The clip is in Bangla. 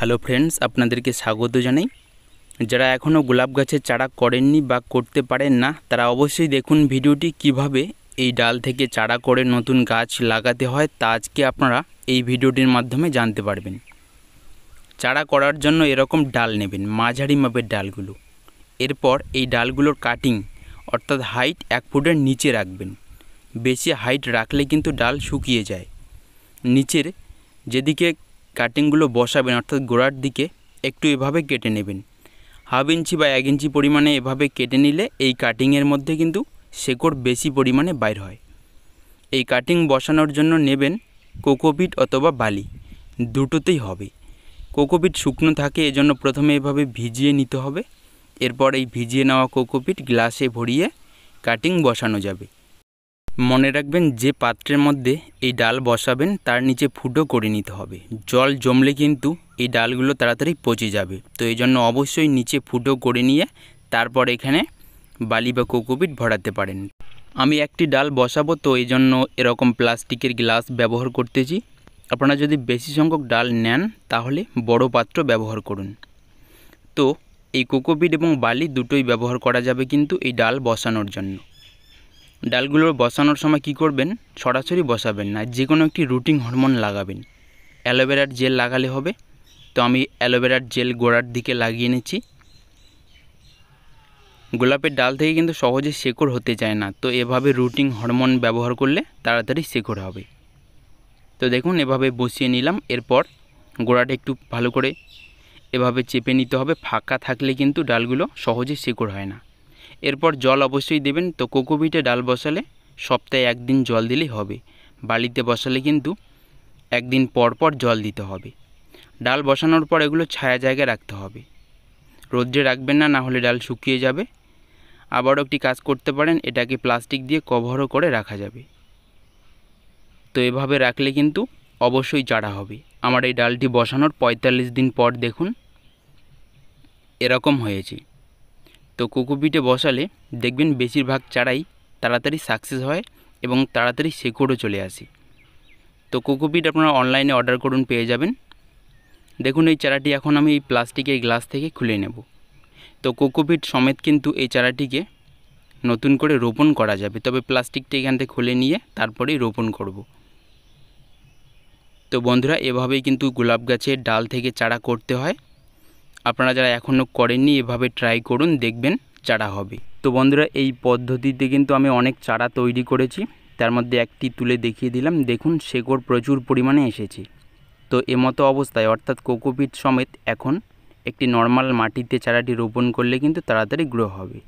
হ্যালো ফ্রেন্ডস আপনাদেরকে স্বাগত জানাই যারা এখনও গোলাপ গাছের চারা করেননি বা করতে পারেন না তারা অবশ্যই দেখুন ভিডিওটি কিভাবে এই ডাল থেকে চারা করে নতুন গাছ লাগাতে হয় তা আজকে আপনারা এই ভিডিওটির মাধ্যমে জানতে পারবেন চারা করার জন্য এরকম ডাল নেবেন মাঝারি মাপের ডালগুলো এরপর এই ডালগুলোর কাটিং অর্থাৎ হাইট এক ফুটের নিচে রাখবেন বেশি হাইট রাখলে কিন্তু ডাল শুকিয়ে যায় নিচের যেদিকে কাটিংগুলো বসাবেন অর্থাৎ গোড়ার দিকে একটু এভাবে কেটে নেবেন হাফ ইঞ্চি বা এক ইঞ্চি পরিমাণে এভাবে কেটে নিলে এই কাটিংয়ের মধ্যে কিন্তু শেকড় বেশি পরিমাণে বাইর হয় এই কাটিং বসানোর জন্য নেবেন কোকোপিট অথবা বালি দুটোতেই হবে কোকোপিট শুকনো থাকে এজন্য প্রথমে এভাবে ভিজিয়ে নিতে হবে এরপর এই ভিজিয়ে নেওয়া কোকোপিট গ্লাসে ভরিয়ে কাটিং বসানো যাবে মনে রাখবেন যে পাত্রের মধ্যে এই ডাল বসাবেন তার নিচে ফুটো করে নিতে হবে জল জমলে কিন্তু এই ডালগুলো তাড়াতাড়ি পচে যাবে তো এই জন্য অবশ্যই নিচে ফুটো করে নিয়ে তারপর এখানে বালি বা কোকোপিট ভরাতে পারেন আমি একটি ডাল বসাবো তো এই জন্য এরকম প্লাস্টিকের গ্লাস ব্যবহার করতেছি আপনারা যদি বেশি সংখ্যক ডাল নেন তাহলে বড় পাত্র ব্যবহার করুন তো এই কোকোপিট এবং বালি দুটোই ব্যবহার করা যাবে কিন্তু এই ডাল বসানোর জন্য ডালগুলো বসানোর সময় কি করবেন সরাসরি বসাবেন না যে কোনো একটি রুটিং হরমোন লাগাবেন অ্যালোভেরার জেল লাগালে হবে তো আমি অ্যালোভেরার জেল গোড়ার দিকে লাগিয়ে নিচ্ছি গোলাপের ডাল থেকে কিন্তু সহজে শেকড় হতে চায় না তো এভাবে রুটিং হরমোন ব্যবহার করলে তাড়াতাড়ি শেকড় হবে তো দেখুন এভাবে বসিয়ে নিলাম এরপর গোড়াটা একটু ভালো করে এভাবে চেপে নিতে হবে ফাঁকা থাকলে কিন্তু ডালগুলো সহজে শেকড় হয় না এরপর জল অবশ্যই দেবেন তো কোকোপিটে ডাল বসালে সপ্তাহে একদিন জল দিলেই হবে বালিতে বসালে কিন্তু একদিন পর পর জল দিতে হবে ডাল বসানোর পর এগুলো ছায়া জায়গায় রাখতে হবে রোদ্রে রাখবেন না না হলে ডাল শুকিয়ে যাবে আবারও একটি কাজ করতে পারেন এটাকে প্লাস্টিক দিয়ে কভারও করে রাখা যাবে তো এভাবে রাখলে কিন্তু অবশ্যই চারা হবে আমার এই ডালটি বসানোর পঁয়তাল্লিশ দিন পর দেখুন এরকম হয়েছে তো কোকোপিটে বসালে দেখবেন বেশিরভাগ চারাই তাড়াতাড়ি সাকসেস হয় এবং তাড়াতাড়ি শেকড়ও চলে আসে তো কোকোপিট আপনারা অনলাইনে অর্ডার করুন পেয়ে যাবেন দেখুন এই চারাটি এখন আমি এই প্লাস্টিকের গ্লাস থেকে খুলে নেব তো কোকোপিট সমেত কিন্তু এই চারাটিকে নতুন করে রোপণ করা যাবে তবে প্লাস্টিকটি এখান থেকে খুলে নিয়ে তারপরেই রোপণ করব তো বন্ধুরা এভাবেই কিন্তু গোলাপ গাছের ডাল থেকে চারা করতে হয় আপনারা যারা এখনও করেননি এভাবে ট্রাই করুন দেখবেন চারা হবে তো বন্ধুরা এই পদ্ধতিতে কিন্তু আমি অনেক চারা তৈরি করেছি তার মধ্যে একটি তুলে দেখিয়ে দিলাম দেখুন শেকড় প্রচুর পরিমাণে এসেছে তো এমতো অবস্থায় অর্থাৎ কোকোপিট সমেত এখন একটি নর্মাল মাটিতে চারাটি রোপণ করলে কিন্তু তাড়াতাড়ি গ্রো হবে